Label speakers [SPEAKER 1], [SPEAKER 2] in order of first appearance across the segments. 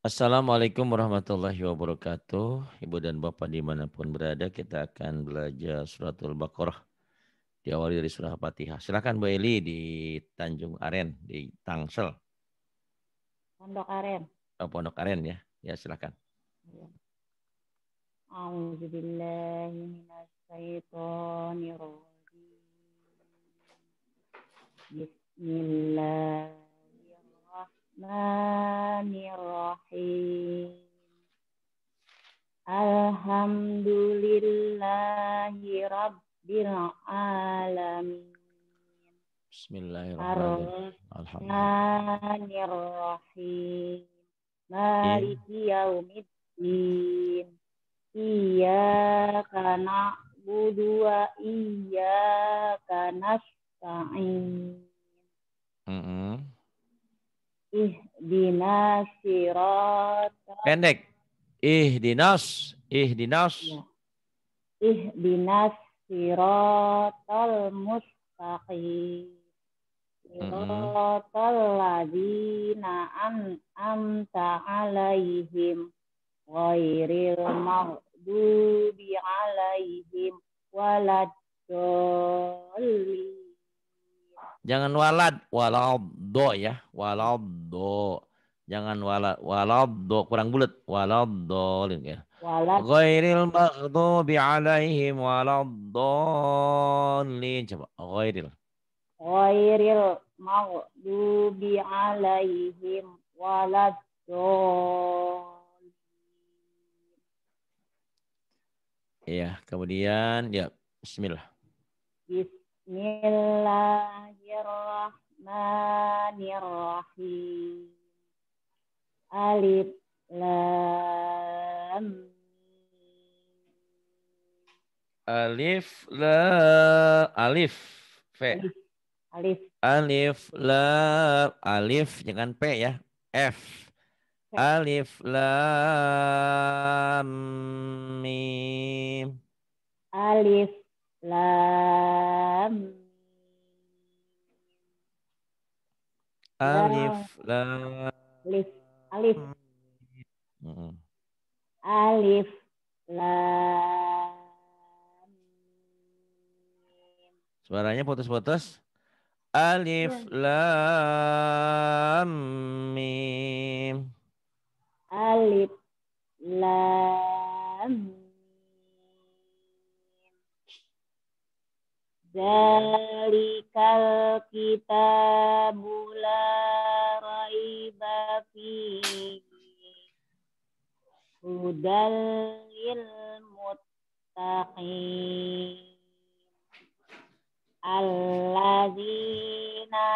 [SPEAKER 1] Assalamualaikum warahmatullahi wabarakatuh. Ibu dan Bapak dimanapun berada, kita akan belajar suratul Baqarah. Diawali dari surah Fatihah. Silakan Bu Eli di Tanjung Aren, di Tangsel.
[SPEAKER 2] Pondok Aren.
[SPEAKER 1] Oh, Pondok Aren ya. Ya, silakan.
[SPEAKER 2] Iya. A'udzu Bismillah. Bismillahirrahmanirrahim. Alhamdulillahi Rabbil Alamin.
[SPEAKER 1] Bismillahirrahmanirrahim.
[SPEAKER 2] Alhamdulillahirrahmanirrahim. Maliki yaumiddin. Iyyaka na'budu wa iyyaka nasta'in. Mm -hmm. Ihdinas sirat.
[SPEAKER 1] Pendek. Ihdinas. Ihdinas. Ya.
[SPEAKER 2] Ihdinas siratal mustaqim. Siratal ladina amta alaihim. Ghairil maghdubi alaihim. Waladolin.
[SPEAKER 1] Jangan walad, waladdo ya, waladdo. Jangan walad, waladdo kurang bulat, waladdo ya. Ghairil maghdubi alaihim waladdallin. Coba ghairil.
[SPEAKER 2] Ghairil maghdubi alaihim waladdallin.
[SPEAKER 1] Iya, kemudian ya bismillah.
[SPEAKER 2] Bismillah. Bismillahirrahmanirrahim. Alif lam
[SPEAKER 1] Alif la alif v. Alif. Alif la alif jangan p ya. F. f. Alif lam mim.
[SPEAKER 2] Alif Lam. Alif, lam. Alif, alif. Alif, lam.
[SPEAKER 1] Suaranya putus-putus. Alif, iya. lam, mim.
[SPEAKER 2] Alif, lam. Zalikal kitabu la raiba fihi Hudal lil al Alladzina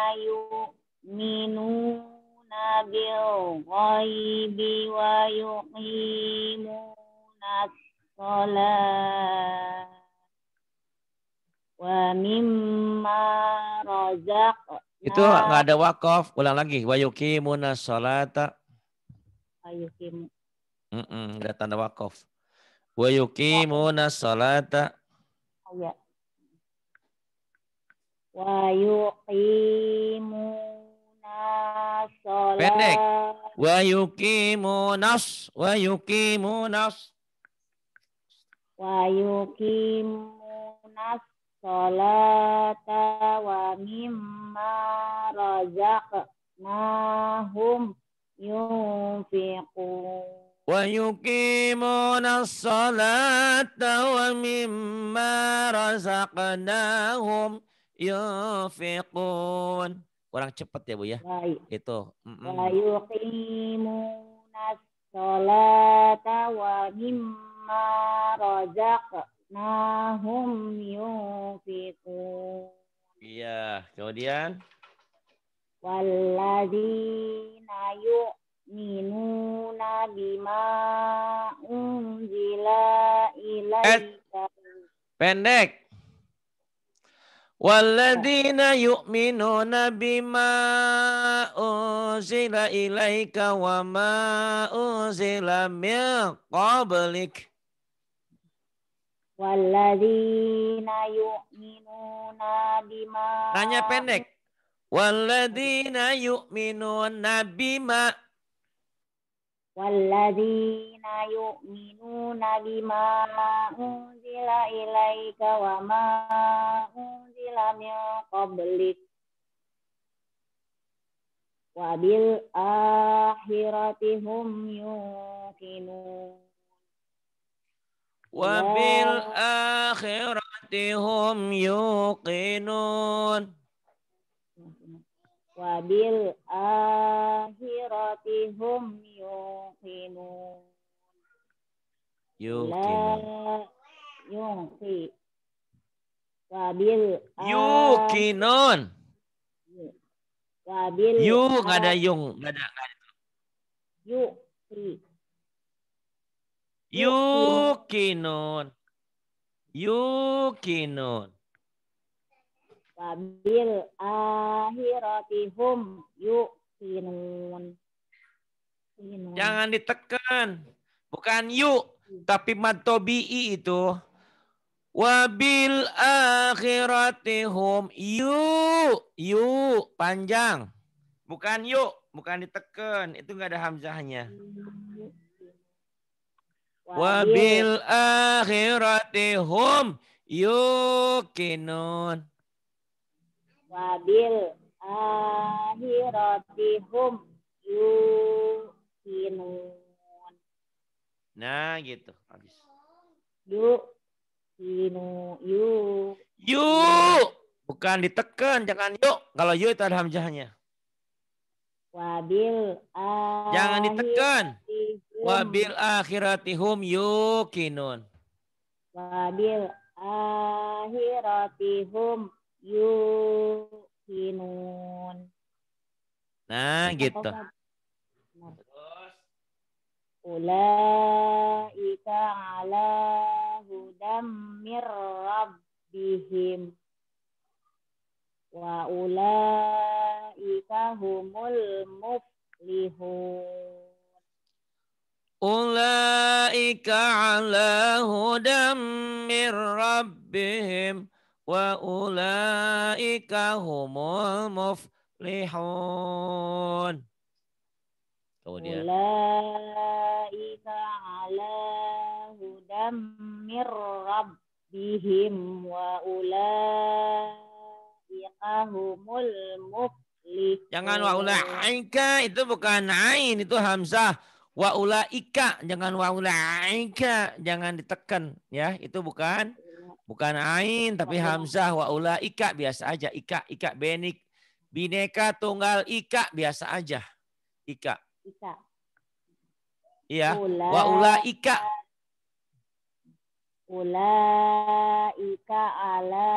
[SPEAKER 2] yu'minuna bil ghaibi wa yuqimuna as mimma rozak.
[SPEAKER 1] Itu nah. nggak ada wakaf. Ulang lagi. Wa yuki munasolata. Wa yuki. -mm, ada tanda wakaf. Wa yuki munasolata.
[SPEAKER 2] Iya. Wa yuki munasolata. Pendek. Wa munas Wa munas Wa munas salata wa mimma razaqnahum yunfiqun
[SPEAKER 1] wa yuqimuna salata wa mimma razaqnahum yunfiqun kurang cepat ya Bu ya Baik. itu wa
[SPEAKER 2] yuqimuna salata wa mimma razaqnahum ma hum yunfikun.
[SPEAKER 1] Iya,
[SPEAKER 2] kemudian walladzina yu'minuna bima unzila eh, ilaika.
[SPEAKER 1] Pendek. Walladzina nabi bima unzila ilaika wa ma unzila min qablik. Walladzina
[SPEAKER 2] yu'minuna bima
[SPEAKER 1] Nanya pendek. Walladzina yu'minuna bima
[SPEAKER 2] Walladzina yu'minuna bima unzila ilaika wa ma unzila min qablik Wabil akhiratihum akhirati hum wa bil oh.
[SPEAKER 1] akhirati hum yuqinun
[SPEAKER 2] wa bil akhirati hum yuqinun
[SPEAKER 1] yuqinun
[SPEAKER 2] Yuk wa bil yuqinun wa bil ada yung
[SPEAKER 1] ada Yukinun. Yukinun.
[SPEAKER 2] Wabil akhiratihum yukinun. Jangan ditekan. Bukan yuk, tapi
[SPEAKER 1] matobi'i itu. Wabil akhiratihum yu yu panjang. Bukan yuk, bukan ditekan. Itu nggak ada hamzahnya. Wabil akhirati hum yukinun.
[SPEAKER 2] Wabil akhirati hum yukinun.
[SPEAKER 1] Nah gitu habis.
[SPEAKER 2] yuk yuk. yu. Yu bukan ditekan jangan
[SPEAKER 1] yuk kalau yu itu ada hamzahnya.
[SPEAKER 2] Wabil. Jangan ditekan. Wabil
[SPEAKER 1] akhiratihum yukinun.
[SPEAKER 2] Wabil akhiratihum yukinun. Nah, gitu. Ulaika ala hudam mir rabbihim wa ulaika humul muflihun. Ulaika ala hudam
[SPEAKER 1] min rabbihim wa ulaika humul muflihun. Kemudian.
[SPEAKER 2] Ulaika ala hudam mir rabbihim wa ulaika humul muflihun. Jangan wa ulaika
[SPEAKER 1] itu bukan ain itu hamzah Wa jangan wa jangan ditekan ya itu bukan bukan ain tapi hamzah wa biasa aja ika ika benik bineka tunggal ika biasa aja ika.
[SPEAKER 2] Ika. Iya. Ula. Wa ulaika. ala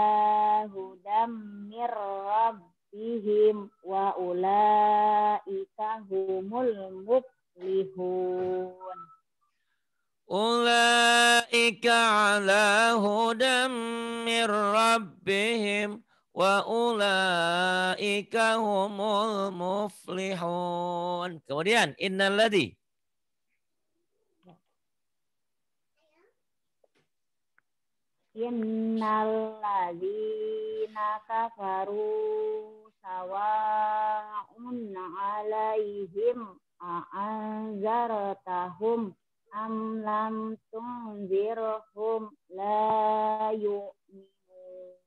[SPEAKER 2] hudam mirrabbihim rabbihim wa ulaika humul muk muflihun. Ulaika
[SPEAKER 1] ala hudam min rabbihim wa ulaika humul muflihun. Kemudian Innal
[SPEAKER 2] Innalladzina kafaru sawa'un 'alaihim أأنذرتهم أم لم تنذرهم لا يؤمنون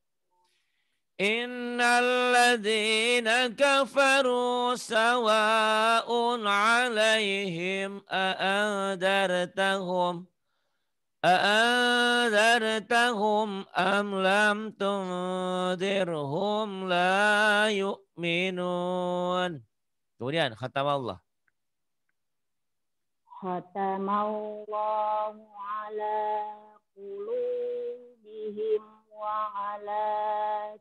[SPEAKER 2] إن
[SPEAKER 1] الذين كفروا سواء عليهم أأنذرتهم أأنذرتهم أم لم تنذرهم لا يؤمنون Kemudian khatam Allah.
[SPEAKER 2] ختم الله على قلوبهم وعلى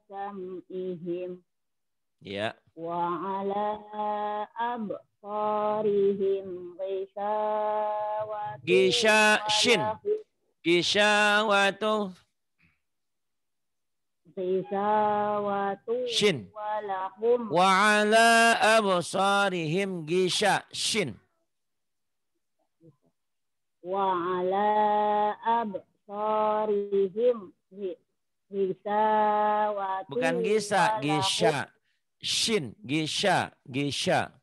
[SPEAKER 2] samihim Ya. Wa ala absarihim ghishawatin.
[SPEAKER 1] Gisha shin. gisha watu Shin. Wa ala absarihim gisha shin
[SPEAKER 2] wa ala absarihim gisa wa bukan gisa gisha
[SPEAKER 1] shin gisha gisha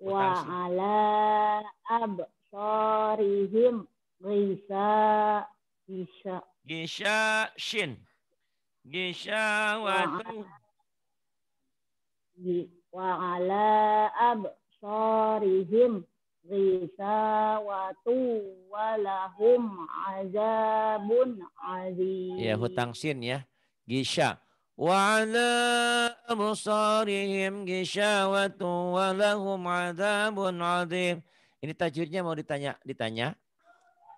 [SPEAKER 2] wa ala absarihim gisa gisha
[SPEAKER 1] gisha shin gisha wa
[SPEAKER 2] wa ala absarihim risawatu walahum azabun azim. Ya, hutang
[SPEAKER 1] sin ya. Gisha. Wa ala amsarihim gishawatu walahum azabun azim. Ini tajwidnya mau ditanya ditanya.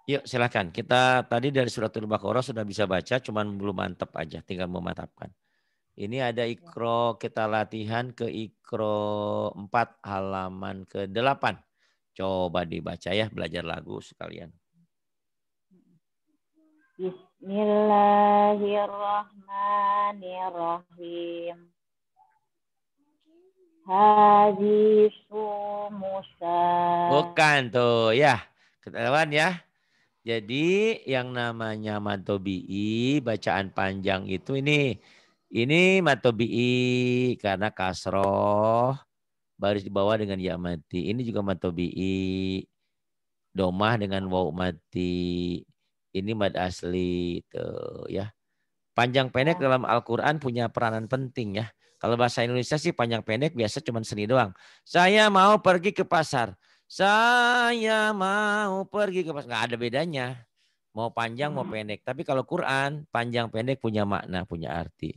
[SPEAKER 1] Yuk silahkan. Kita tadi dari suratul Baqarah sudah bisa baca cuman belum mantap aja, tinggal memantapkan. Ini ada ikro kita latihan ke ikro 4 halaman ke 8. Coba dibaca ya, belajar lagu sekalian.
[SPEAKER 2] Bismillahirrahmanirrahim. Haji Musa.
[SPEAKER 1] Bukan tuh ya. Ketahuan ya. Jadi yang namanya matobi'i bacaan panjang itu ini ini matobi'i karena kasroh baris di bawah dengan ya mati. Ini juga matobi'i. Domah dengan wau mati. Ini mad asli tuh gitu, ya. Panjang pendek ya. dalam Al-Qur'an punya peranan penting ya. Kalau bahasa Indonesia sih panjang pendek biasa cuma seni doang. Saya mau pergi ke pasar. Saya mau pergi ke pasar. Gak ada bedanya. Mau panjang mau hmm. pendek. Tapi kalau Quran panjang pendek punya makna, punya arti.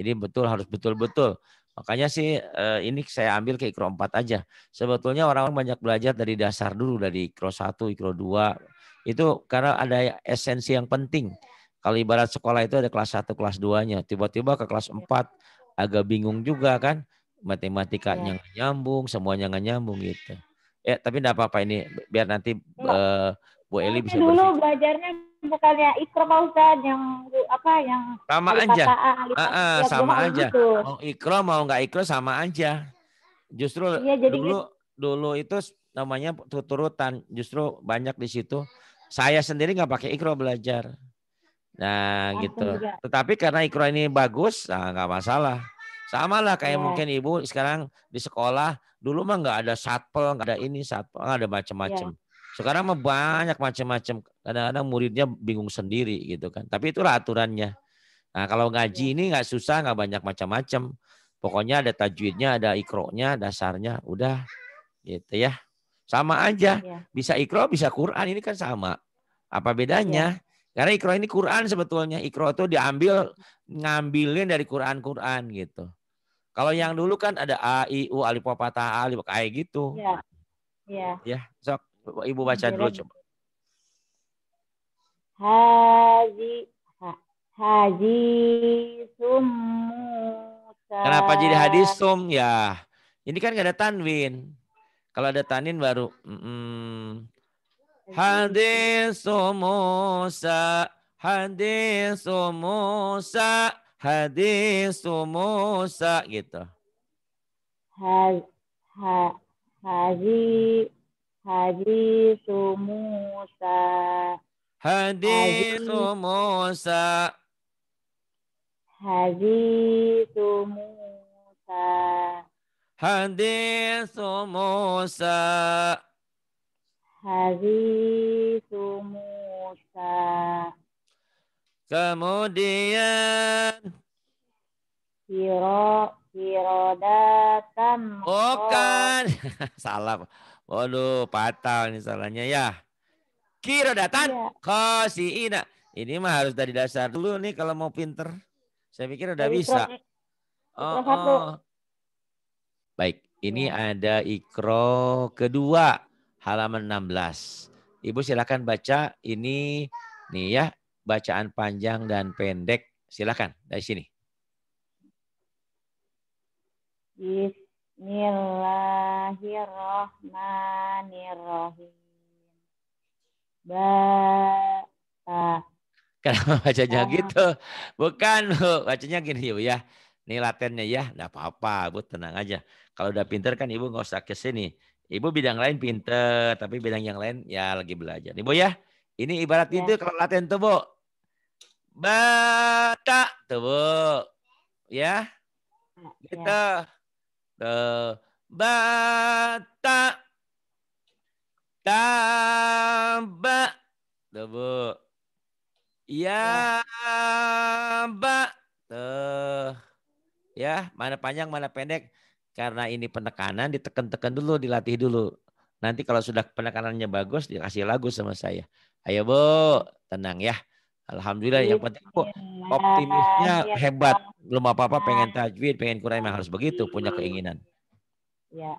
[SPEAKER 1] Jadi betul harus betul-betul Makanya sih eh, ini saya ambil ke ikro 4 aja. Sebetulnya orang-orang banyak belajar dari dasar dulu dari ikro 1, ikro 2. Itu karena ada esensi yang penting. Kalau ibarat sekolah itu ada kelas 1, kelas 2-nya. Tiba-tiba ke kelas 4 agak bingung juga kan. Matematikanya iya. nggak ya. nyambung, semuanya nggak nyambung gitu. Ya, tapi enggak apa-apa ini biar nanti eh, Bu Eli bisa dulu
[SPEAKER 2] belajarnya bukannya ikro Ustaz yang apa yang sama aja. Uh, uh, sama aja. Gitu. Mau
[SPEAKER 1] ikro mau nggak ikro sama aja. Justru ya, jadi dulu gitu. dulu itu namanya turutan justru banyak di situ. Saya sendiri nggak pakai ikro belajar. Nah gitu. Juga. Tetapi karena ikro ini bagus, nah nggak masalah. Sama lah kayak yeah. mungkin ibu sekarang di sekolah dulu mah nggak ada satpel, nggak ada ini satpel, nggak ada macam-macam. Yeah. Sekarang mah banyak macam-macam. Kadang-kadang muridnya bingung sendiri gitu kan. Tapi itulah aturannya. Nah kalau ngaji ini nggak susah, nggak banyak macam-macam. Pokoknya ada tajwidnya, ada ikroknya dasarnya, udah gitu ya. Sama aja, iya. bisa ikro, bisa Quran ini kan sama. Apa bedanya? Iya. Karena ikro ini Quran sebetulnya. Ikro itu diambil ngambilin dari Quran-Quran gitu. Kalau yang dulu kan ada a i u Alipopata, Alipopata, a kayak e, gitu. Iya. Iya. Ya, sok. Ibu baca dulu coba.
[SPEAKER 2] Haji haji sum Kenapa jadi hadis
[SPEAKER 1] sum ya? Ini kan gak ada tanwin. Kalau ada tanin baru mm, hadis Musa hadis Musa hadis Musa gitu.
[SPEAKER 2] Ha, ha, haji Hadisu Musa.
[SPEAKER 1] Hadisu Musa.
[SPEAKER 2] Hadisu
[SPEAKER 1] Musa. Hadisu Musa.
[SPEAKER 2] Hadisu Musa. Kemudian Kiro, kiro datang. Bukan.
[SPEAKER 1] Salah. Waduh, fatal nih salahnya ya.
[SPEAKER 2] Kira datang,
[SPEAKER 1] ya. ina. Ini mah harus dari dasar dulu nih kalau mau pinter. Saya pikir udah bisa. oh, oh. Baik, ini iya. ada ikro kedua halaman 16. Ibu silakan baca ini nih ya, bacaan panjang dan pendek. Silakan dari sini.
[SPEAKER 2] Yes. Iya. Bismillahirrahmanirrahim. Ba Kenapa
[SPEAKER 1] bacanya ba gitu? Bukan, Bu. Bacanya gini, ibu ya. Ini latennya ya, enggak apa-apa, Bu, tenang aja. Kalau udah pinter kan Ibu nggak usah ke sini. Ibu bidang lain pinter, tapi bidang yang lain ya lagi belajar. Ibu ya. Ini ibarat ya. itu kalau laten tuh, Bu. Bata tuh, Bu. Ya. kita. Ya. ya. Gitu. Bata. Taba. tebu Bu. Ya, ba. te Ya, mana panjang, mana pendek. Karena ini penekanan, ditekan-tekan dulu, dilatih dulu. Nanti kalau sudah penekanannya bagus, dikasih lagu sama saya. Ayo, Bu. Tenang ya. Alhamdulillah yang penting kok optimisnya ya, hebat. Belum apa-apa iya. pengen tajwid, pengen Quran memang harus begitu, punya keinginan.
[SPEAKER 2] Ya.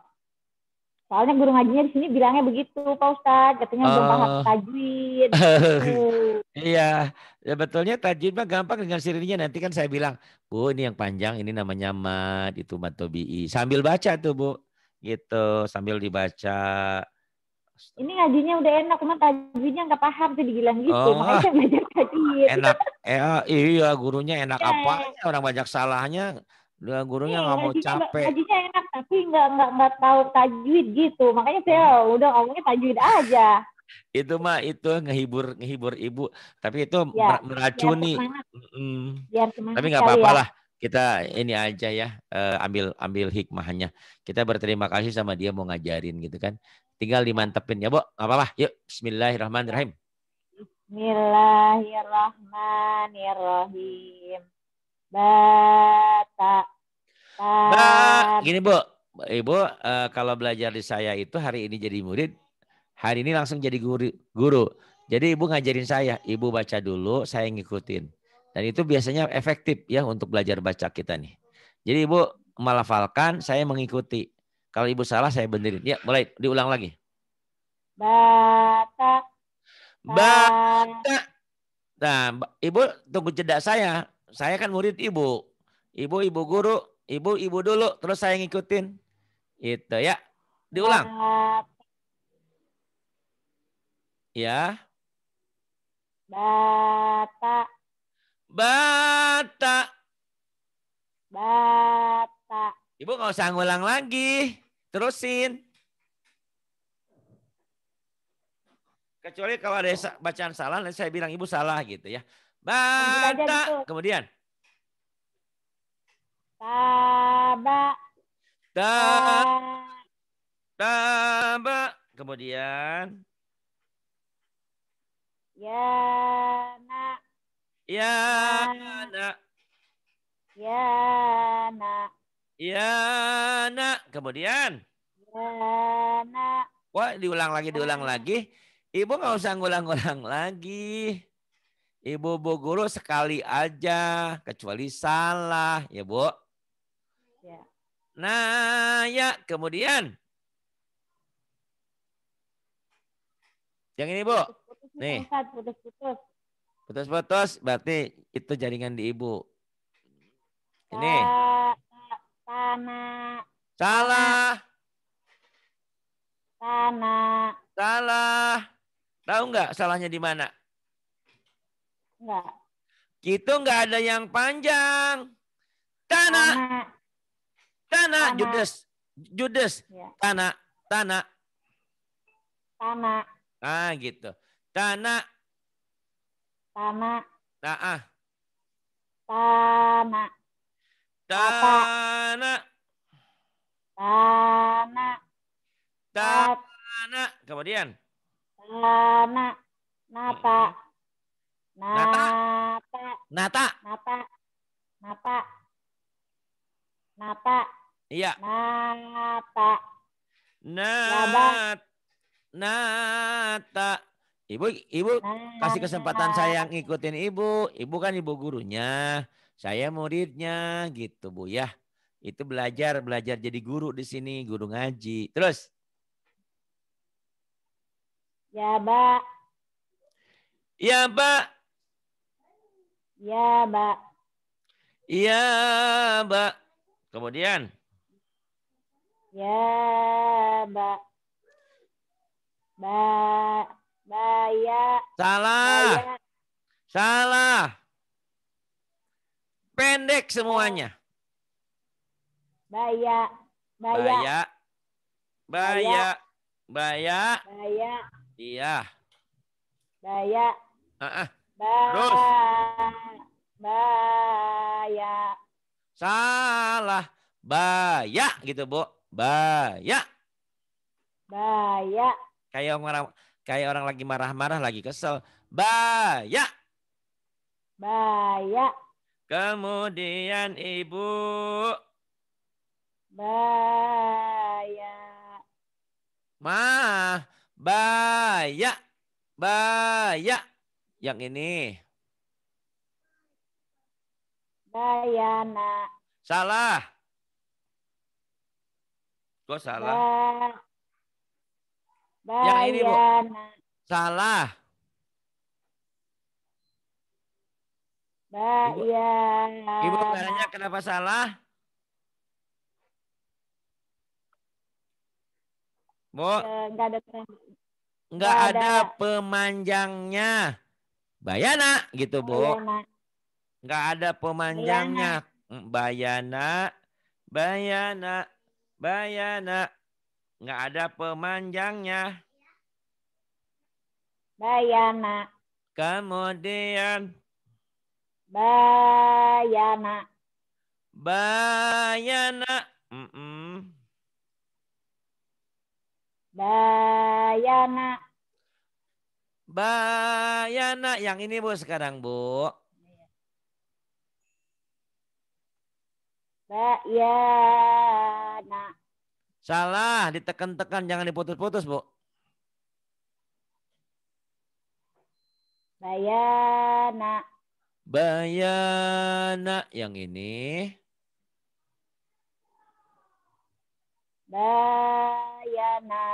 [SPEAKER 2] Soalnya guru ngajinya di sini bilangnya begitu, Pak Ustadz. Katanya oh. belum paham tajwid.
[SPEAKER 1] Iya, sebetulnya ya, tajwid mah gampang dengan sirinya. Nanti kan saya bilang, Bu ini yang panjang, ini namanya mad, itu tobi. Sambil baca tuh Bu, gitu sambil dibaca
[SPEAKER 2] ini ngajinya udah enak, cuma tajwidnya nggak paham tuh dibilang gitu. Oh. Makanya saya belajar tajwid. Enak,
[SPEAKER 1] eh, ah, iya gurunya enak yeah. apa? Iya. Orang banyak salahnya. Udah gurunya iya, nggak mau capek. Ngajinya
[SPEAKER 2] enak tapi nggak nggak nggak tahu tajwid gitu. Makanya saya hmm. oh. udah ngomongnya tajwid aja.
[SPEAKER 1] itu mah itu ngehibur ngehibur ibu, tapi itu ya, meracuni.
[SPEAKER 2] Biar tapi nggak apa-apa ya. lah.
[SPEAKER 1] kita ini aja ya eh, ambil ambil hikmahnya. Kita berterima kasih sama dia mau ngajarin gitu kan. Tinggal dimantepin ya, Bu. Gak apa-apa. Yuk, bismillahirrahmanirrahim.
[SPEAKER 2] Bismillahirrahmanirrahim. Bata. Ba, ba gini, Bu.
[SPEAKER 1] Ibu, uh, kalau belajar di saya itu hari ini jadi murid, hari ini langsung jadi guru. guru. Jadi ibu ngajarin saya, ibu baca dulu, saya ngikutin. Dan itu biasanya efektif ya untuk belajar baca kita nih. Jadi ibu melafalkan, saya mengikuti. Kalau ibu salah saya benerin. Ya, mulai diulang lagi.
[SPEAKER 2] Bata. Bata.
[SPEAKER 1] Nah, ibu tunggu jeda saya. Saya kan murid ibu. Ibu, ibu guru. Ibu, ibu dulu. Terus saya ngikutin. Itu ya. Diulang. Ya.
[SPEAKER 2] Bata. Bata.
[SPEAKER 1] Bata. Ibu nggak usah ngulang lagi. Terusin. Kecuali kalau ada bacaan salah, nanti saya bilang ibu salah gitu ya. Bata. Kemudian. Taba. Taba. Kemudian.
[SPEAKER 2] Ya nak, Ya nak, Ya
[SPEAKER 1] nak. Iya nak. Kemudian. Iya nak. Wah diulang lagi diulang lagi. Ibu nggak usah ngulang-ngulang lagi. Ibu bu guru sekali aja kecuali salah ya bu. Ya. Nah ya kemudian. Yang ini bu. Putus,
[SPEAKER 2] putus, Nih. Putus-putus.
[SPEAKER 1] Putus-putus berarti itu jaringan di ibu. Ini. Ya.
[SPEAKER 2] Tanah.
[SPEAKER 1] Salah. Tanah. Salah. Tahu nggak salahnya di mana? Enggak. Itu nggak ada yang panjang. Tanah. Tanah. Judes. Judes. Ya. Tanah. Tanah. Tanah. Ah gitu. Tanah.
[SPEAKER 2] Tanah. Nah, ah. Tanah. Tana. Tana.
[SPEAKER 1] Tana. Kemudian.
[SPEAKER 2] Tana. Nata. Nata. Nata. Nata. Nata. Nata. Iya. Nata.
[SPEAKER 1] Nata. Nata. Ibu, ibu kasih kesempatan saya yang ngikutin ibu. Ibu kan ibu gurunya. Saya muridnya gitu Bu ya. Itu belajar, belajar jadi guru di sini, guru ngaji. Terus.
[SPEAKER 2] Ya, Pak. Iya, ya, Pak. Ya, Pak. ya
[SPEAKER 1] Pak. Kemudian.
[SPEAKER 2] Ya, Pak. Ba, ba, ya. Salah. Ba,
[SPEAKER 1] ya. Salah. Pendek semuanya.
[SPEAKER 2] Baya. Baya. Baya. Baya. Baya. Baya. Iya. Baya. Uh -uh. Ba Terus. Baya.
[SPEAKER 1] Salah. Baya gitu, Bu. Baya. Baya. Kayak orang kayak orang lagi marah-marah lagi kesel. Baya. Baya. Kemudian ibu baya. Ma, baya. Baya. Yang ini.
[SPEAKER 2] Bayana.
[SPEAKER 1] Salah. Kok salah?
[SPEAKER 2] Ba Yang ini, Bu.
[SPEAKER 1] Salah.
[SPEAKER 2] iya. Ibu, ya. Ibu caranya kenapa salah? Bu. Enggak eh, ada Enggak ada, ada
[SPEAKER 1] pemanjangnya. Bayana gitu, Bu. Enggak ada pemanjangnya. Bayana. Mm, Bayana. Bayana. Enggak ada pemanjangnya.
[SPEAKER 2] Bayana. Kemudian Bayana. Bayana. Mm -mm. Bayana. Bayana.
[SPEAKER 1] Yang ini Bu sekarang Bu.
[SPEAKER 2] Bayana.
[SPEAKER 1] Salah, ditekan-tekan, jangan diputus-putus, Bu.
[SPEAKER 2] Bayana.
[SPEAKER 1] Bayana yang ini.
[SPEAKER 2] Bayana.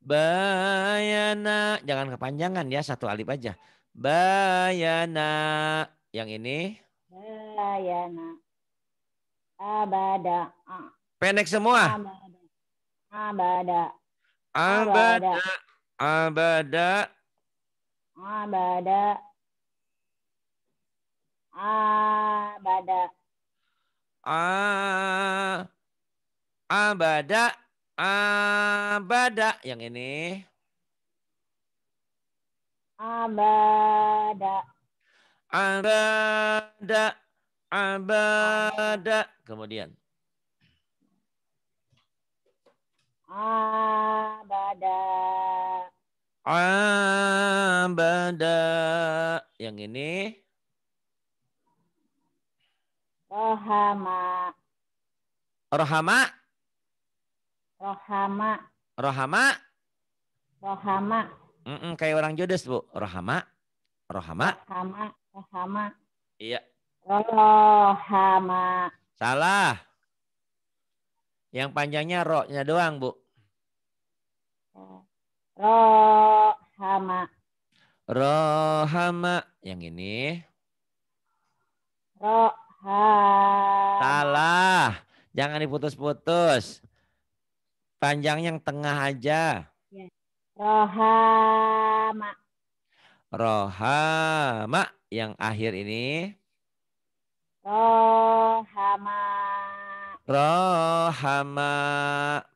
[SPEAKER 1] Bayana. Jangan kepanjangan ya, satu alif aja. Bayana. Yang ini.
[SPEAKER 2] Bayana. Abada.
[SPEAKER 1] Pendek semua.
[SPEAKER 2] Abada.
[SPEAKER 1] Abada. Abada.
[SPEAKER 2] Abada abada
[SPEAKER 1] a abada abada yang ini abada abada abada kemudian abada abada yang ini
[SPEAKER 2] Rohama. Rohama. Rohama. Rohama. Rohama.
[SPEAKER 1] Mm -mm, kayak orang jodoh bu. Rohama. Rohama.
[SPEAKER 2] Rohama. Rohama. Iya. Rohama.
[SPEAKER 1] Salah. Yang panjangnya roknya doang bu.
[SPEAKER 2] Rohama.
[SPEAKER 1] Rohama. Yang ini. Roh Salah. Jangan diputus-putus. Panjang yang tengah aja.
[SPEAKER 2] Ya. Rohama.
[SPEAKER 1] Rohama yang akhir ini.
[SPEAKER 2] Rohama.
[SPEAKER 1] Rohama.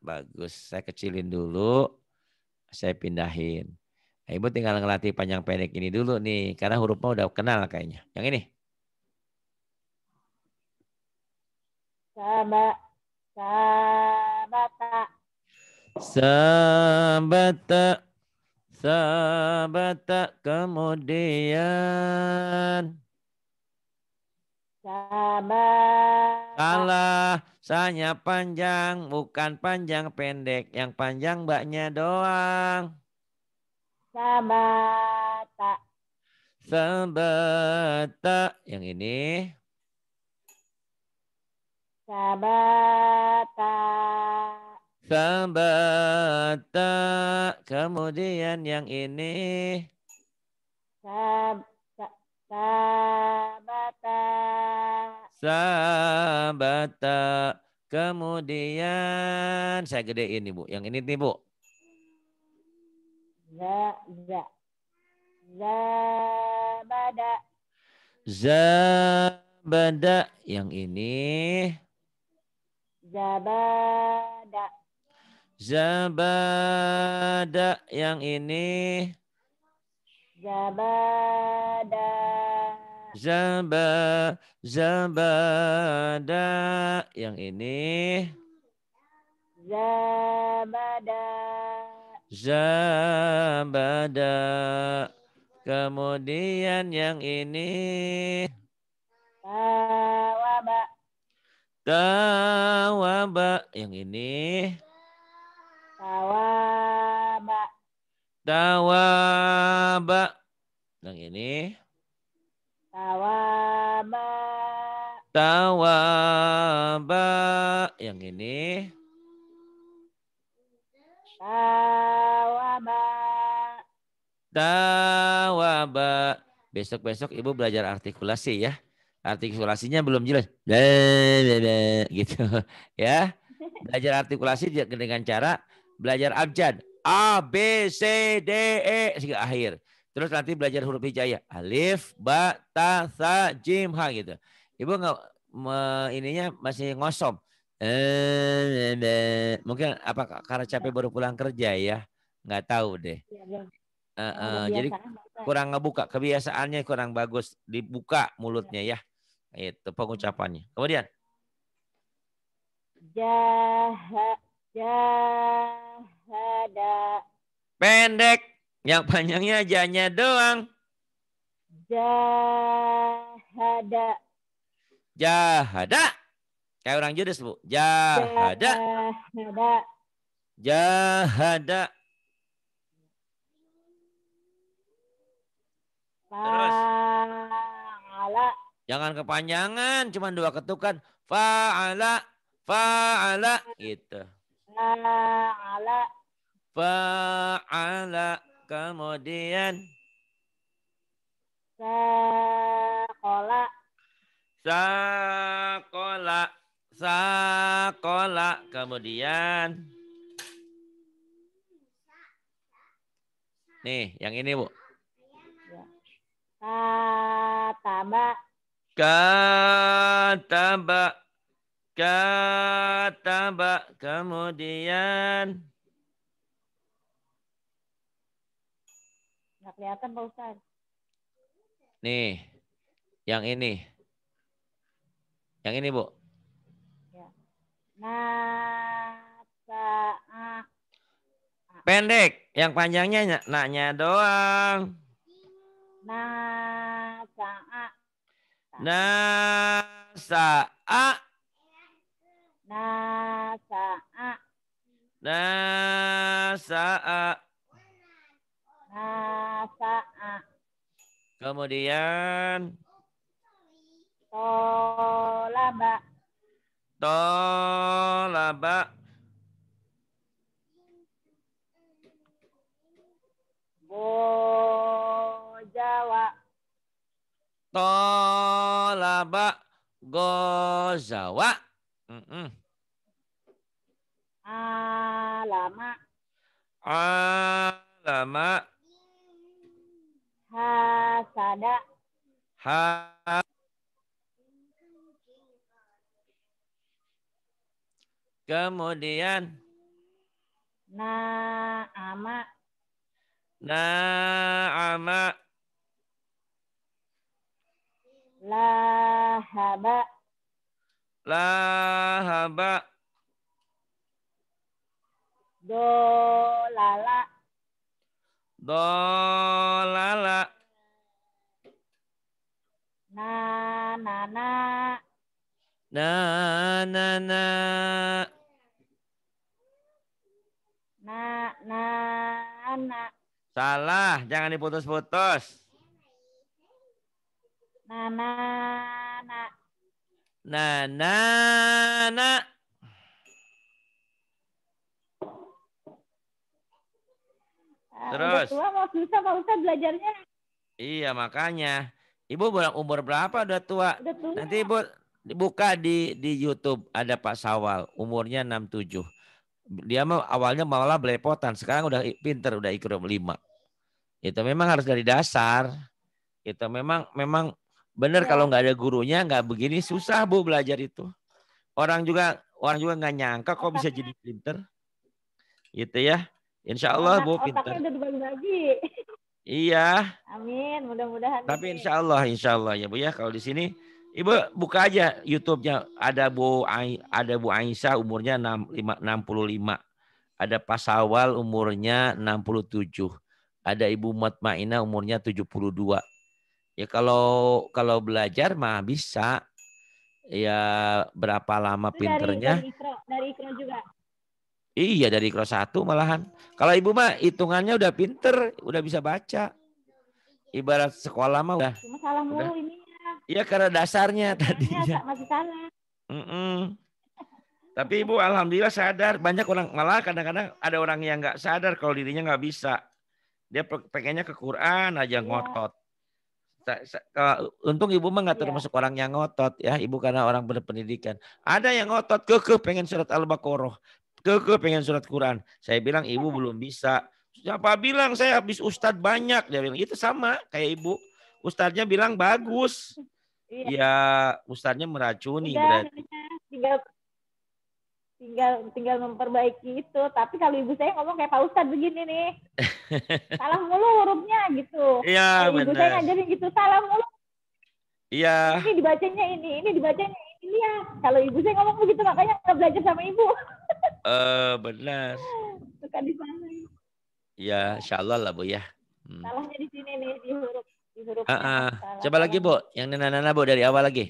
[SPEAKER 1] Bagus. Saya kecilin dulu. Saya pindahin. Nah, Ibu tinggal ngelatih panjang pendek ini dulu nih. Karena hurufnya udah kenal kayaknya. Yang ini.
[SPEAKER 2] sabata.
[SPEAKER 1] Sabata. Sabata kemudian.
[SPEAKER 2] Sabar. Salah,
[SPEAKER 1] sanya panjang, bukan panjang pendek. Yang panjang mbaknya doang.
[SPEAKER 2] Sabata.
[SPEAKER 1] Sabata. Yang ini.
[SPEAKER 2] Sabata.
[SPEAKER 1] Sabata. Kemudian yang ini.
[SPEAKER 2] Sab, sabata.
[SPEAKER 1] Sabata. Kemudian saya gede ini bu, Yang ini nih Bu.
[SPEAKER 2] Za, za. Zabada.
[SPEAKER 1] Zabada. Yang ini.
[SPEAKER 2] Zabada.
[SPEAKER 1] Zabada yang ini.
[SPEAKER 2] Zabada.
[SPEAKER 1] Zaba, zabada yang ini.
[SPEAKER 2] Zabada.
[SPEAKER 1] Zabada. Kemudian yang ini. Zabada.
[SPEAKER 2] Ah.
[SPEAKER 1] Tawaba. Yang ini.
[SPEAKER 2] Tawaba.
[SPEAKER 1] Tawaba. Yang ini.
[SPEAKER 2] Tawaba.
[SPEAKER 1] Tawaba. Yang ini.
[SPEAKER 2] Tawaba.
[SPEAKER 1] Tawaba. Besok-besok ibu belajar artikulasi ya artikulasinya belum jelas. gitu ya. Belajar artikulasi dengan cara belajar abjad. A B C D E sehingga akhir. Terus nanti belajar huruf hijaiyah. Alif, ba, ta, sa, jim, ha gitu. Ibu nggak ininya masih ngosom. Eh, mungkin apa karena capek baru pulang kerja ya? Nggak tahu deh. Uh, uh, jadi kurang ngebuka kebiasaannya kurang bagus dibuka mulutnya ya. Itu pengucapannya. Kemudian.
[SPEAKER 2] Jaha, jahada.
[SPEAKER 1] Pendek. Yang panjangnya jahnya doang.
[SPEAKER 2] Jahada.
[SPEAKER 1] Jahada. Kayak orang judes, Bu. Jahada. Jahada. Jahada. Terus. Jangan kepanjangan, cuma dua ketukan. Fa'ala, fa'ala, gitu.
[SPEAKER 2] Fa'ala.
[SPEAKER 1] Fa'ala, kemudian. Sakola. Sakola, sakola, kemudian. Nih, yang ini, Bu.
[SPEAKER 2] Kataba. Ya
[SPEAKER 1] kataba kataba kemudian
[SPEAKER 2] nggak kelihatan Pak Ustad.
[SPEAKER 1] Nih, yang ini. Yang ini, Bu.
[SPEAKER 2] Ya. Nah,
[SPEAKER 1] pendek, yang panjangnya nanya doang.
[SPEAKER 2] Nah,
[SPEAKER 1] Nasa'a.
[SPEAKER 2] Nasa'a.
[SPEAKER 1] Nasa'a.
[SPEAKER 2] Nasa'a.
[SPEAKER 1] Kemudian.
[SPEAKER 2] Tolaba.
[SPEAKER 1] Tolaba.
[SPEAKER 2] Bojawa.
[SPEAKER 1] Tolaba gozawa. Mm -mm.
[SPEAKER 2] Alama.
[SPEAKER 1] Alama.
[SPEAKER 2] Hasada.
[SPEAKER 1] Ha. Kemudian.
[SPEAKER 2] Naama.
[SPEAKER 1] Naama.
[SPEAKER 2] Lahaba.
[SPEAKER 1] Lahaba. Dolala. Dolala.
[SPEAKER 2] Na na na.
[SPEAKER 1] Na na na.
[SPEAKER 2] Na na na.
[SPEAKER 1] Salah, jangan diputus-putus. Nana. Na. Nana.
[SPEAKER 2] Na. Eh, Terus. Udah tua mau susah mau susah belajarnya.
[SPEAKER 1] Iya makanya. Ibu berang umur berapa udah tua? Udah tua. Nanti ibu dibuka di di YouTube ada Pak Sawal umurnya 67. Dia mau awalnya malah belepotan, sekarang udah pinter, udah ikut 5. Itu memang harus dari dasar. Itu memang memang Bener iya. kalau nggak ada gurunya nggak begini susah bu belajar itu. Orang juga orang juga nggak nyangka kok bisa jadi pinter. Gitu ya. Insya Allah bu pinter. Iya.
[SPEAKER 2] Amin. Mudah-mudahan.
[SPEAKER 1] Tapi insya Allah, insya Allah ya bu ya kalau di sini. Ibu buka aja YouTube-nya ada Bu ada Bu Aisyah umurnya 65 ada Pak Sawal umurnya 67, ada Ibu Matmaina umurnya 72, Ya kalau kalau belajar mah bisa. Ya berapa lama dari, pinternya? Dari,
[SPEAKER 2] ikro, dari ikro juga.
[SPEAKER 1] Iya dari kelas satu malahan. Kalau ibu mah hitungannya udah pinter, udah bisa baca. Ibarat sekolah mah udah.
[SPEAKER 2] salah mulu ini.
[SPEAKER 1] Ya. Iya karena dasarnya tadi. Masih salah. Mm -mm. Tapi ibu alhamdulillah sadar. Banyak orang malah kadang-kadang ada orang yang nggak sadar kalau dirinya nggak bisa. Dia pengennya ke Quran aja iya. ngotot. Ya untung ibu mah nggak iya. termasuk yeah. orang yang ngotot ya ibu karena orang berpendidikan ada yang ngotot keke pengen surat al-baqarah keke pengen surat Quran saya bilang ibu belum bisa siapa bilang saya habis ustadz banyak dia bilang itu sama kayak ibu ustadznya bilang bagus Iya, ya, ustadznya meracuni Udah, berarti
[SPEAKER 2] tinggal tinggal memperbaiki itu tapi kalau ibu saya ngomong kayak pak ustadz begini nih salah mulu hurufnya gitu iya ibu saya ngajarin gitu salah mulu iya ini dibacanya ini ini dibacanya ini ya kalau ibu saya ngomong begitu makanya nggak belajar sama ibu
[SPEAKER 1] eh uh, benar
[SPEAKER 2] suka di sana
[SPEAKER 1] ya shalallahu lah bu ya
[SPEAKER 2] hmm. salahnya di sini nih di huruf di huruf uh, uh. coba lagi bu
[SPEAKER 1] yang nana nana bu dari awal lagi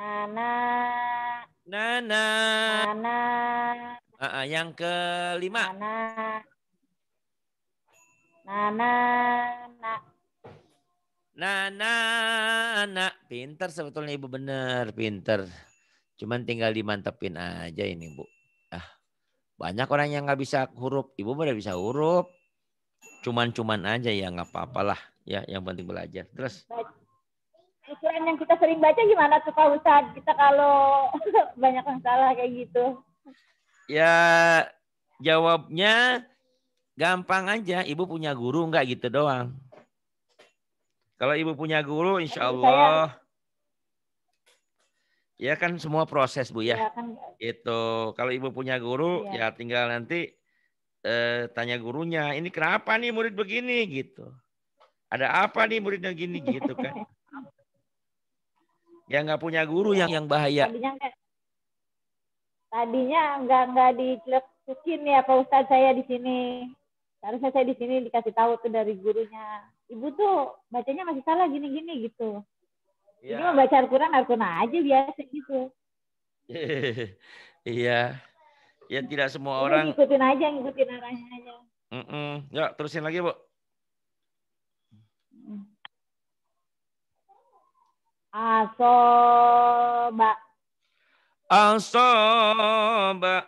[SPEAKER 2] Nana. Nana. Nana.
[SPEAKER 1] Uh, uh, yang kelima. Nana. Nana. Nana. Nana. Pinter sebetulnya Ibu bener. Pinter. Cuman tinggal dimantepin aja ini Bu. Ah, banyak orang yang nggak bisa huruf. Ibu udah bisa huruf. Cuman-cuman aja ya nggak apa-apalah. Ya, yang penting belajar. Terus.
[SPEAKER 2] Baik. Quran yang kita sering baca gimana tuh Pak Ustaz? kita kalau banyak yang salah kayak gitu?
[SPEAKER 1] Ya jawabnya gampang aja. Ibu punya guru nggak gitu doang. Kalau ibu punya guru, insya Allah. Ya kan semua proses Bu ya. ya kan. Itu kalau ibu punya guru ya, ya tinggal nanti eh, tanya gurunya, ini kenapa nih murid begini gitu. Ada apa nih muridnya gini gitu kan. Yang nggak punya guru yang yang bahaya.
[SPEAKER 2] Tadinya nggak tadinya nggak klub ya Pak Ustadz saya di sini. Harusnya saya di sini dikasih tahu tuh dari gurunya. Ibu tuh bacanya masih salah gini-gini gitu. Ya. Ini membaca baca Al-Quran, al aja biasa gitu.
[SPEAKER 1] iya. Ya tidak semua orang.
[SPEAKER 2] Ikutin aja, ngikutin arahnya aja.
[SPEAKER 1] Mm -mm. Ya terusin lagi, Bu.
[SPEAKER 2] Asoba. Asoba.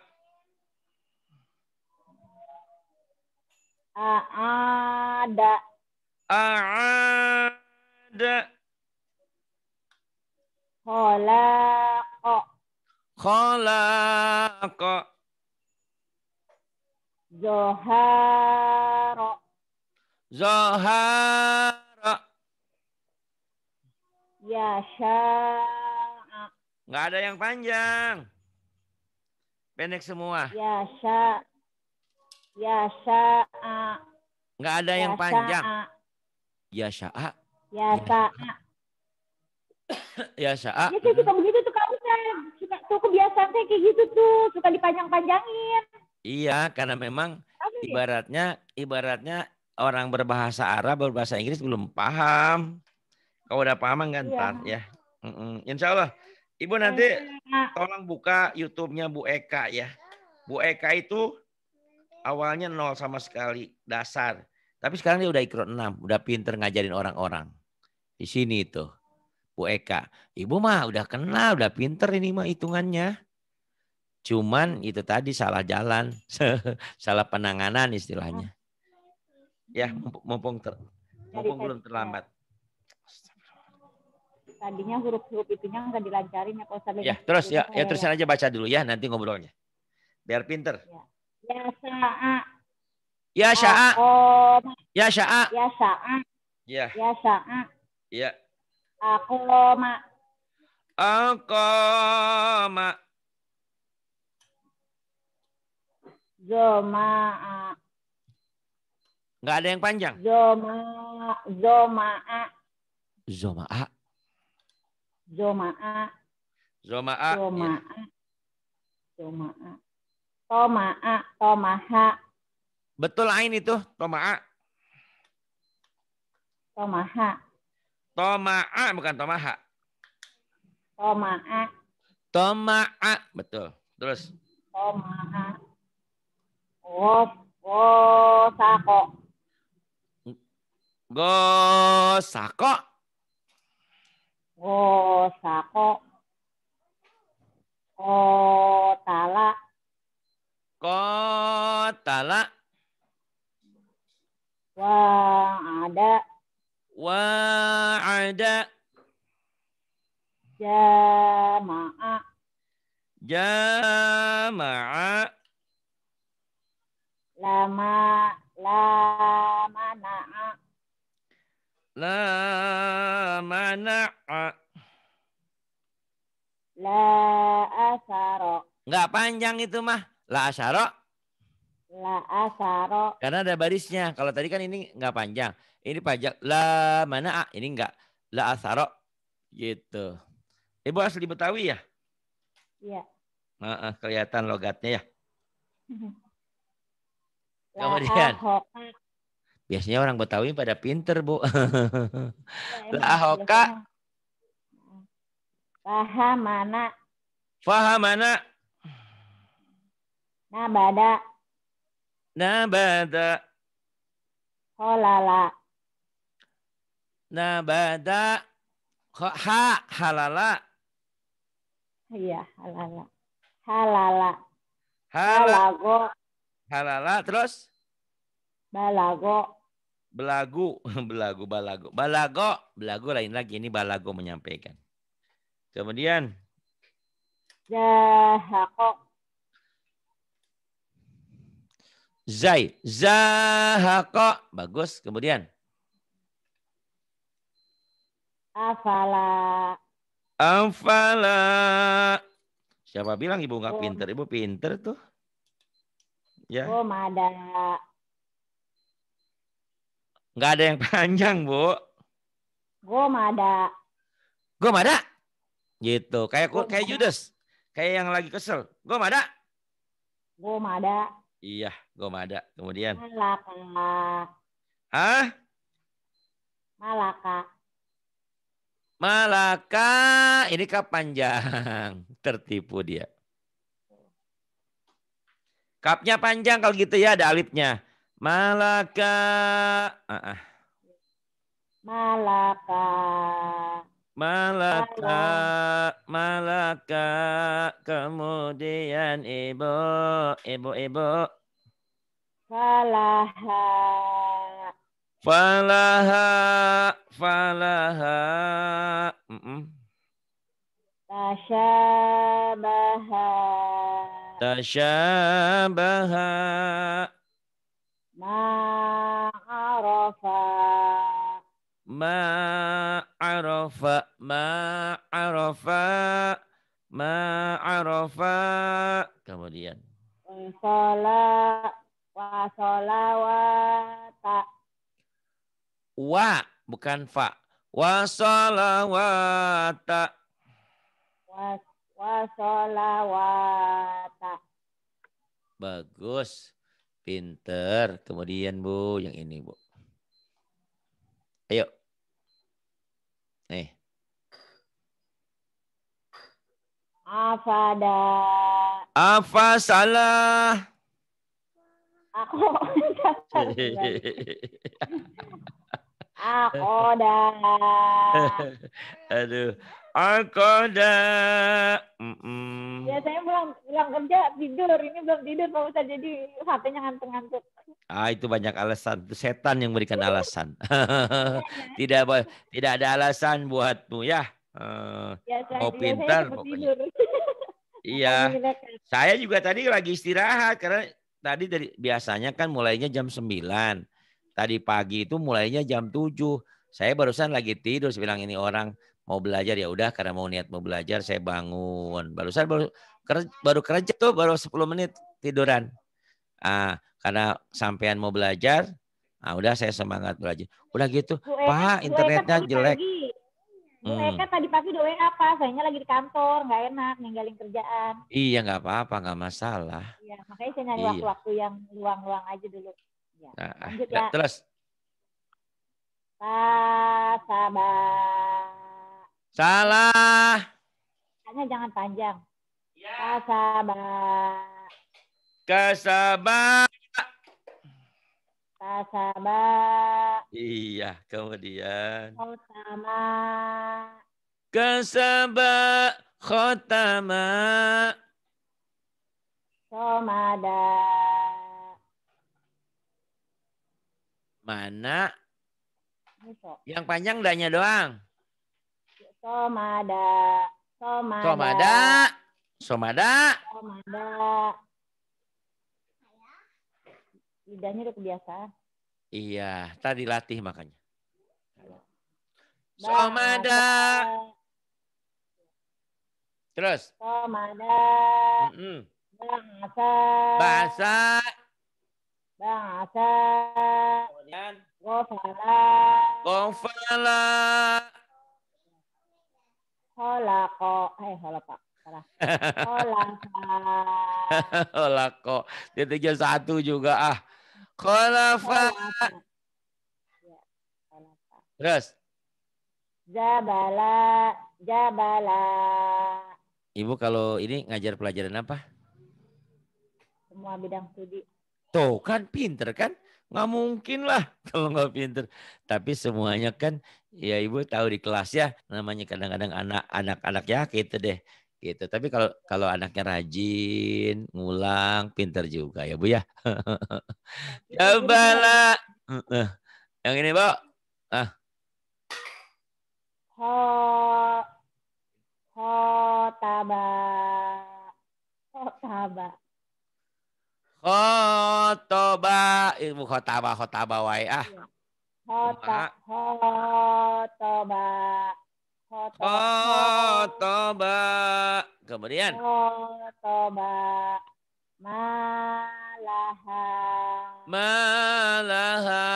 [SPEAKER 2] Aada. Aada. kholako, kholako, Zohara. Zohara. Ya,
[SPEAKER 1] Nggak ada yang panjang. Pendek semua. Ya,
[SPEAKER 2] biasa, Ya,
[SPEAKER 1] Nggak ada yang panjang. biasa, Ya, biasa, Ya, sya'a. Ya, Ya, saya
[SPEAKER 2] suka begitu tuh kamu, Suka, tuh kebiasaan saya kayak gitu tuh. Suka dipanjang-panjangin.
[SPEAKER 1] Iya, karena memang ibaratnya ibaratnya orang berbahasa Arab, berbahasa Inggris belum paham. Kalau udah paham kan ya. ntar ya. Insya Allah. Ibu nanti iya. tolong buka YouTube-nya Bu Eka ya. Bu Eka itu awalnya nol sama sekali dasar. Tapi sekarang dia udah ikut enam, udah pinter ngajarin orang-orang. Di sini itu. Bu Eka, ibu mah udah kenal, udah pinter ini mah hitungannya. Cuman itu tadi salah jalan, salah penanganan istilahnya. Oh. Ya, mumpung ter, mumpung belum ya. terlambat
[SPEAKER 2] tadinya huruf-huruf itunya nggak dilancarin ya Pak Ya, terus ya, ya terusin aja
[SPEAKER 1] baca dulu ya nanti ngobrolnya. Biar pinter.
[SPEAKER 2] Ya, ya sya'a. Ya ah, sya'a. Ya sya'a. Ya sya'a. Ya. Ya
[SPEAKER 1] sya'a. Ya.
[SPEAKER 2] aku ma Zoma'a. Enggak ada yang panjang. Zoma, zoma'a.
[SPEAKER 1] Zoma'a. Zoma'a. Zoma'a. Zoma'a.
[SPEAKER 2] Iya. Zoma'a. Toma'a. Tomaha. Betul Ain itu. Toma'a.
[SPEAKER 1] Tomaha. Toma'a bukan Tomaha.
[SPEAKER 2] Toma'a.
[SPEAKER 1] Toma'a. Betul. Terus.
[SPEAKER 2] Toma'a. Gof. Gosako.
[SPEAKER 1] Gosako
[SPEAKER 2] go oh, sako oh, kotala kotala
[SPEAKER 1] wa ada
[SPEAKER 2] jama'a
[SPEAKER 1] jama'a
[SPEAKER 2] lama lama naa
[SPEAKER 1] mana a?
[SPEAKER 2] La asaro.
[SPEAKER 1] Enggak panjang itu mah. La asaro.
[SPEAKER 2] La asaro.
[SPEAKER 1] Karena ada barisnya. Kalau tadi kan ini enggak panjang. Ini pajak. La mana a. Ini enggak. La asaro. Gitu. Ibu asli Betawi ya? Iya. Nah, kelihatan logatnya ya. La Kemudian. Biasanya orang Betawi pada pinter, Bu. Nah,
[SPEAKER 2] lah oka. Faham mana? Faham mana? Nabada. Nabada. Holala.
[SPEAKER 1] Nabada. Ha halala.
[SPEAKER 2] Iya, halala. Halala.
[SPEAKER 1] Halala. Halala, terus?
[SPEAKER 2] Balago
[SPEAKER 1] belagu, belagu, balago, balago, belagu lain lagi. Ini balago menyampaikan. Kemudian
[SPEAKER 2] zahako. Ya,
[SPEAKER 1] Zai, zahako, bagus. Kemudian
[SPEAKER 2] afala.
[SPEAKER 1] Afala. Siapa bilang ibu nggak pinter? Ibu pinter tuh. Ya. Oh, Nggak ada yang panjang, Bu.
[SPEAKER 2] Gue mah ada. Gue mah ada.
[SPEAKER 1] Gitu. Kayak gua, kayak Judas. Kayak yang lagi kesel. Gue mah ada. Gue mah ada. Iya, gue mah ada. Kemudian. Malaka. Hah? Malaka. Malaka ini panjang, Tertipu dia. Kapnya panjang kalau gitu ya ada alifnya. Malaka. Ah, ah.
[SPEAKER 2] Malaka.
[SPEAKER 1] Malaka, malaka, kemudian ibu, ibu, ibu.
[SPEAKER 2] Falaha.
[SPEAKER 1] Falaha, falaha. Mm -mm.
[SPEAKER 2] Tashabaha.
[SPEAKER 1] Tashabaha.
[SPEAKER 2] Ma'arofa,
[SPEAKER 1] Ma'arofa, Ma'arofa, Ma'arofa. Ma arafa. Ma arafa. Kemudian.
[SPEAKER 2] Wasolawata.
[SPEAKER 1] Wa. Bukan fa. Wasolawata.
[SPEAKER 2] Was, wasolawata.
[SPEAKER 1] Bagus. Pinter. Kemudian Bu, yang ini Bu. Ayo. Nih.
[SPEAKER 2] ada?
[SPEAKER 1] Apa salah?
[SPEAKER 2] Aku. Aku dah.
[SPEAKER 1] Aduh. Akoda. Mm -mm. Ya
[SPEAKER 2] saya belum pulang kerja tidur, ini belum tidur Pak Ustaz jadi HP-nya ngantuk-ngantuk.
[SPEAKER 1] Ah itu banyak alasan, itu setan yang memberikan alasan. tidak tidak ada alasan buatmu ya. Uh,
[SPEAKER 2] ya saya, mau pintar saya pokoknya.
[SPEAKER 1] iya. saya juga tadi lagi istirahat karena tadi dari biasanya kan mulainya jam 9. Tadi pagi itu mulainya jam 7. Saya barusan lagi tidur, saya bilang ini orang mau belajar ya udah karena mau niat mau belajar saya bangun baru saya baru kerja, baru kerja tuh baru 10 menit tiduran ah karena sampean mau belajar ah udah saya semangat belajar udah gitu Eka, pak internetnya jelek hmm. Eka
[SPEAKER 2] tadi pagi doa apa? Sayangnya lagi di kantor, nggak enak, ninggalin kerjaan.
[SPEAKER 1] Iya, nggak apa-apa, nggak masalah.
[SPEAKER 2] Iya, makanya saya nyari iya. waktu-waktu iya. yang luang-luang aja dulu. Ya. Nah, Lanjut ya. Terus. Sabar.
[SPEAKER 1] Salah.
[SPEAKER 2] Hanya jangan panjang. Ya. kasabah, kasabah,
[SPEAKER 1] Iya, kemudian.
[SPEAKER 2] Khotama.
[SPEAKER 1] kasabah khotama.
[SPEAKER 2] Somada.
[SPEAKER 1] Mana? Yang panjang danya doang.
[SPEAKER 2] Somada. Somada. Somada. Somada. Somada. Lidahnya udah kebiasaan.
[SPEAKER 1] Iya, tadi latih makanya.
[SPEAKER 2] Iya. Somada. Terus. Somada. Bahasa. Bahasa. Bahasa. Kemudian. Gofala. Gofala holako eh holako salah
[SPEAKER 1] holako dia tinggal satu juga ah kholafa ya, terus
[SPEAKER 2] jabala jabala
[SPEAKER 1] ibu kalau ini ngajar pelajaran apa
[SPEAKER 2] semua bidang studi
[SPEAKER 1] tuh kan pinter kan Nggak mungkin lah kalau nggak pinter. Tapi semuanya kan ya ibu tahu di kelas ya namanya kadang-kadang anak anak-anak ya gitu deh gitu. Tapi kalau kalau anaknya rajin, ngulang, pinter juga ya bu ya.
[SPEAKER 2] Cobalah.
[SPEAKER 1] Yang ini bu. Ah.
[SPEAKER 2] Ho, ho taba, ho taba.
[SPEAKER 1] Khotoba. Ibu khotaba, khotaba wae ah. Iya.
[SPEAKER 2] Khotaba. Khotoba. Khotoba. Kemudian. Khotoba. Malaha. Malaha.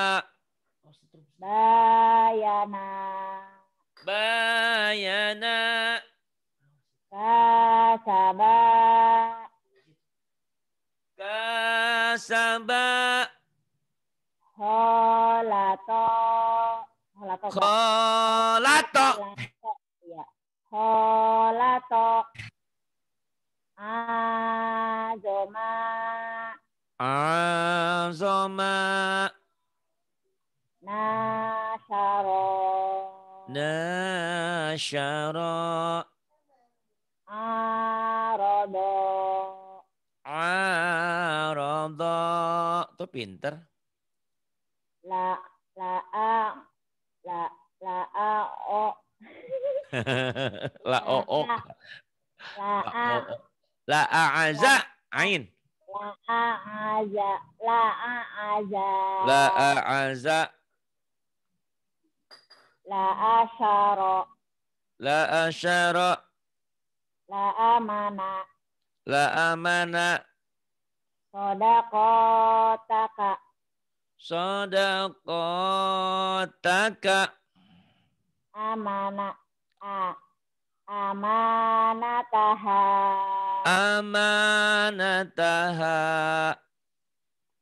[SPEAKER 2] Bayana. Bayana. Kasabah. Hasaba. Kholato. Kholato. Kholato. Iya. Azoma.
[SPEAKER 1] Azoma. Nasyara. Nasyara.
[SPEAKER 2] Ah.
[SPEAKER 1] No, tuh pinter.
[SPEAKER 2] La, la, a, la, la, a, o.
[SPEAKER 1] la, o, o. La, a. La, a, aza, ain.
[SPEAKER 2] La, a, aza. La, a,
[SPEAKER 1] aza.
[SPEAKER 2] La, a, aza.
[SPEAKER 1] La, syara
[SPEAKER 2] La, a La, mana.
[SPEAKER 1] La, mana
[SPEAKER 2] Sodakotaka. Sodakotaka. Amana. A. Amanataha. Amanataha.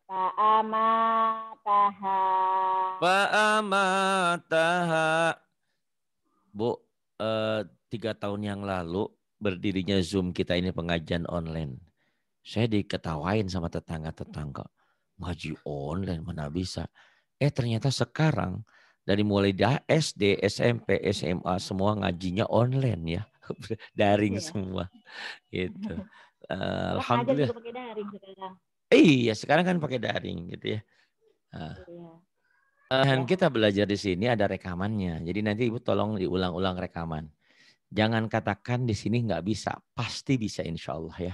[SPEAKER 2] paamataha,
[SPEAKER 1] paamataha, Bu, eh, tiga tahun yang lalu berdirinya Zoom kita ini pengajian online saya diketawain sama tetangga-tetangga. Ngaji online mana bisa. Eh ternyata sekarang dari mulai SD, SMP, SMA semua ngajinya online ya. daring iya. semua. Gitu. Eh, alhamdulillah.
[SPEAKER 2] pakai daring sekarang.
[SPEAKER 1] Iya, sekarang kan pakai daring gitu ya. Nah. Iya. Eh, dan ya. kita belajar di sini ada rekamannya. Jadi nanti Ibu tolong diulang-ulang rekaman. Jangan katakan di sini nggak bisa. Pasti bisa insya Allah ya.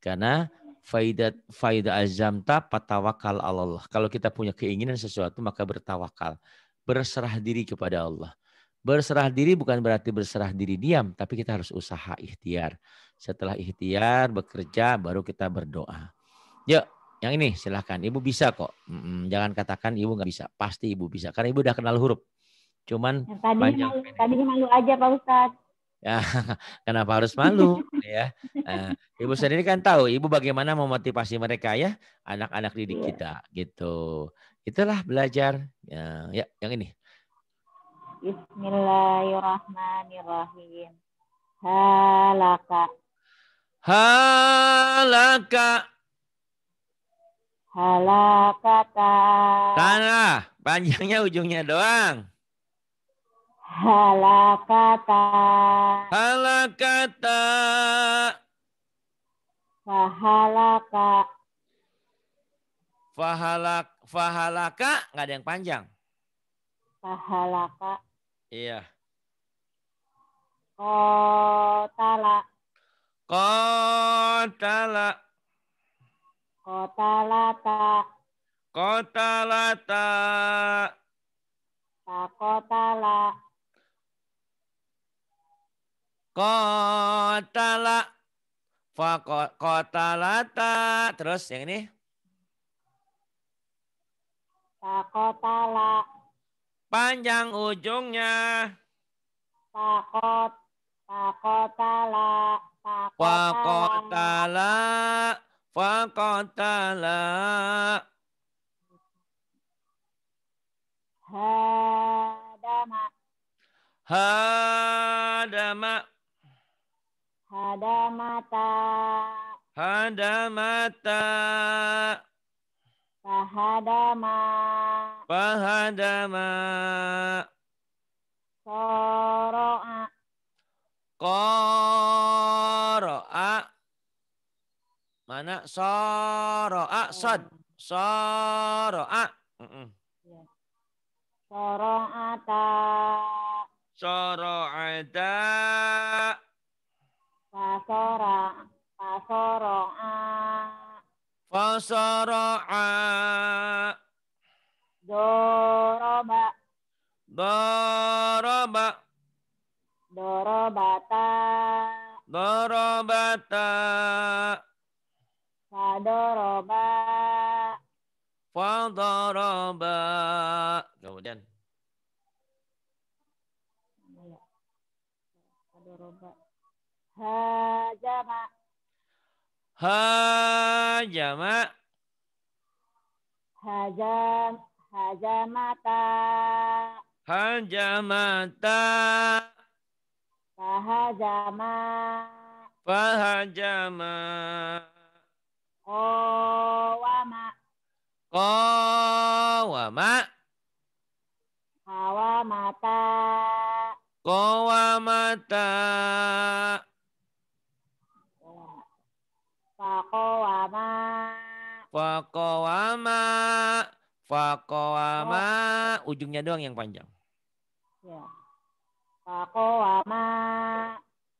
[SPEAKER 1] Karena faidat faida azamta patawakal Allah. Kalau kita punya keinginan sesuatu maka bertawakal. Berserah diri kepada Allah. Berserah diri bukan berarti berserah diri diam, tapi kita harus usaha ikhtiar. Setelah ikhtiar, bekerja, baru kita berdoa. Yuk, yang ini silahkan. Ibu bisa kok. jangan katakan ibu nggak bisa. Pasti ibu bisa. Karena ibu udah kenal huruf. Cuman tadi malu,
[SPEAKER 2] tadi malu aja Pak Ustadz
[SPEAKER 1] ya kenapa harus malu ya nah, ibu sendiri kan tahu ibu bagaimana memotivasi mereka ya anak-anak didik iya. kita gitu itulah belajar ya, ya yang ini
[SPEAKER 2] Bismillahirrahmanirrahim halaka halaka halaka
[SPEAKER 1] tanah panjangnya ujungnya
[SPEAKER 2] doang halakata halakata fahalaka
[SPEAKER 1] fahalak fahalaka nggak ada yang panjang
[SPEAKER 2] fahalaka iya kotala kotala kotalata kotalata takotalata
[SPEAKER 1] Kotala. Fakotalata. Terus yang ini.
[SPEAKER 2] Fakotala. Panjang ujungnya. Fakot.
[SPEAKER 1] Fakotala.
[SPEAKER 2] Fakotala.
[SPEAKER 1] Fakotala. Hadama. Hadama.
[SPEAKER 2] Hada mata. Hada mata. Fahadama. ma, Koro'a.
[SPEAKER 1] Koro'a. Mana? Soro'a. Oh. Sod. Soro'a. Soroa ya. -mm.
[SPEAKER 2] Soro'ata. Soro'ata. Fasara. Fasara'a. Fasara'a. Doroba. Doroba. Dorobata. Dorobata. Fadoroba.
[SPEAKER 1] Fadoroba.
[SPEAKER 2] Hajama.
[SPEAKER 1] Hajama.
[SPEAKER 2] Hajam. Hajamata. Hajamata. Fahajama.
[SPEAKER 1] Fahajama. Qawama. Qawama.
[SPEAKER 2] Qawamata. Qawamata. Fakowama.
[SPEAKER 1] Fakowama. Fakowama. Oh. Ujungnya doang yang
[SPEAKER 2] panjang. Ya. Fakowama.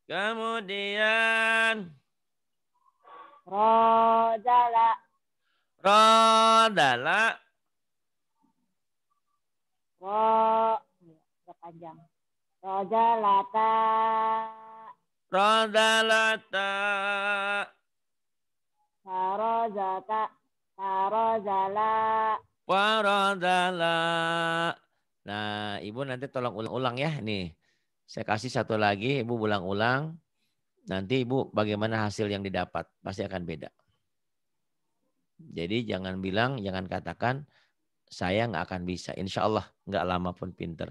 [SPEAKER 2] Kemudian. Rodala.
[SPEAKER 1] Rodala.
[SPEAKER 2] Ro. Panjang. Rodalata. Rodalata. Warozala.
[SPEAKER 1] Nah, Ibu nanti tolong ulang-ulang ya nih. Saya kasih satu lagi, Ibu ulang-ulang. Nanti Ibu bagaimana hasil yang didapat, pasti akan beda. Jadi jangan bilang, jangan katakan, saya nggak akan bisa. Insya Allah nggak lama pun pinter.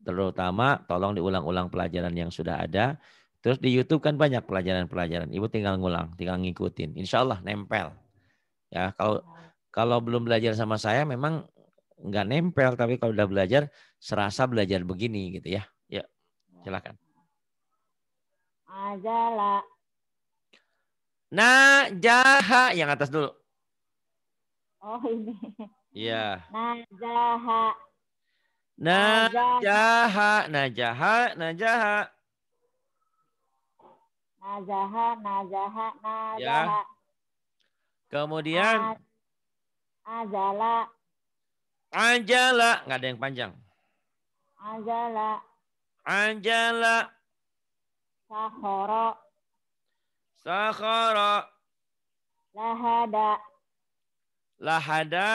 [SPEAKER 1] Terutama tolong diulang-ulang pelajaran yang sudah ada. Terus di YouTube kan banyak pelajaran-pelajaran. Ibu tinggal ngulang, tinggal ngikutin. Insya Allah nempel. Ya kalau kalau belum belajar sama saya memang nggak nempel, tapi kalau udah belajar serasa belajar begini gitu ya. Ya silakan.
[SPEAKER 2] Azala.
[SPEAKER 1] Nah jaha yang atas dulu. Oh ini. Iya.
[SPEAKER 2] Najaha.
[SPEAKER 1] Najaha, najaha, najaha.
[SPEAKER 2] Nazaha, nazaha, nazaha. Ya.
[SPEAKER 1] Kemudian
[SPEAKER 2] azala. Anjala,
[SPEAKER 1] nggak ada yang panjang.
[SPEAKER 2] Anjala, Anjala. Sahoro. Sahoro. Lahada. Lahada.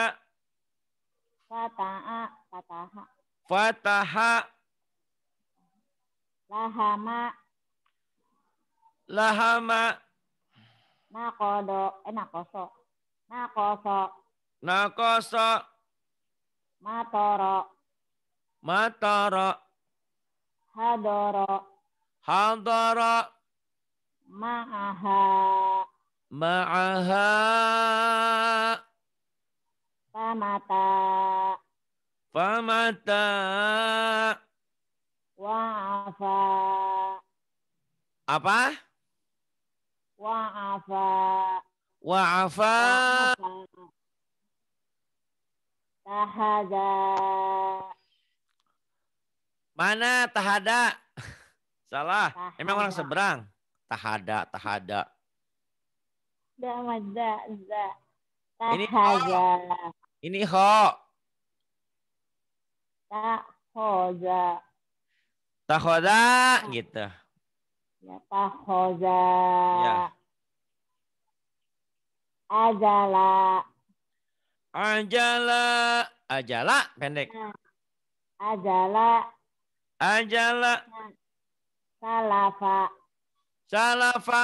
[SPEAKER 2] Fataha. Fataha.
[SPEAKER 1] Fataha.
[SPEAKER 2] Lahama lahama nakodo eh nakoso nakoso nakoso matoro
[SPEAKER 1] matoro hadoro hadoro ma'aha ma'aha
[SPEAKER 2] Pamata. famata wa'afa apa Wa'afa.
[SPEAKER 1] Wa'afa.
[SPEAKER 2] Tahada. Mana tahada?
[SPEAKER 1] Salah. Tahada. Emang orang seberang. Tahada, tahada.
[SPEAKER 2] Damada, da. Tahada. Ini ho. Ini ho. Tahoda.
[SPEAKER 1] Tahoda gitu.
[SPEAKER 2] Ya, tahoza. Ya. Ajala.
[SPEAKER 1] Ajala. Ajala pendek. Nah,
[SPEAKER 2] Ajala. Ajala. Nah, Salafa. Salafa.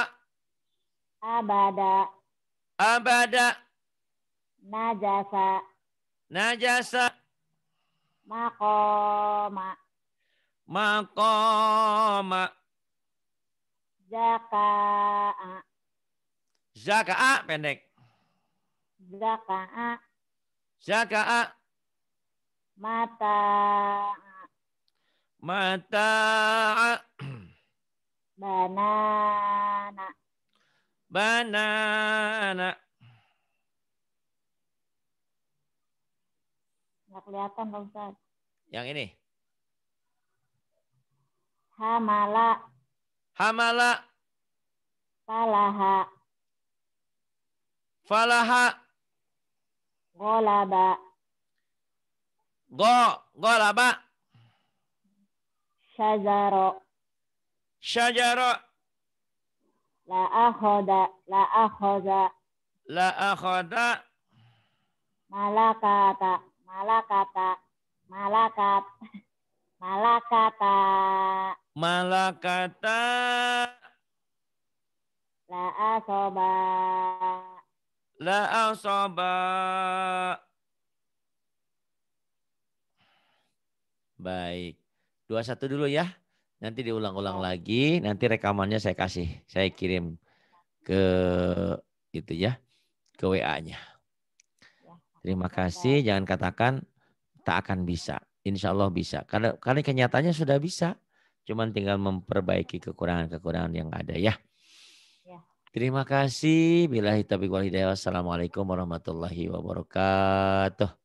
[SPEAKER 2] Abada. Abada. Najasa. Najasa. Makoma. Makoma zaka
[SPEAKER 1] zaka a pendek.
[SPEAKER 2] zaka a zaka a Mata. Mata. Banana.
[SPEAKER 1] Banana.
[SPEAKER 2] Nggak kelihatan Pak Ustaz. Yang ini. Hamala. Hamala. Falaha. Falaha. Golaba. Go, golaba. Syajaro. Syajaro. La akhoda. La akhoda. La akhoda. Malakata. Malakata. Malakat. Malakata. Malakata La asoba La asoba
[SPEAKER 1] Baik. dua satu dulu ya. Nanti diulang-ulang ya. lagi, nanti rekamannya saya kasih. Saya kirim ke itu ya, ke WA-nya. Ya. Terima kasih, jangan katakan tak akan bisa. Insya Allah bisa. Karena, karena kenyataannya sudah bisa. Cuman tinggal memperbaiki kekurangan-kekurangan yang ada ya. ya. Terima kasih. Bila hitabik wal hidayah. Wassalamualaikum warahmatullahi wabarakatuh.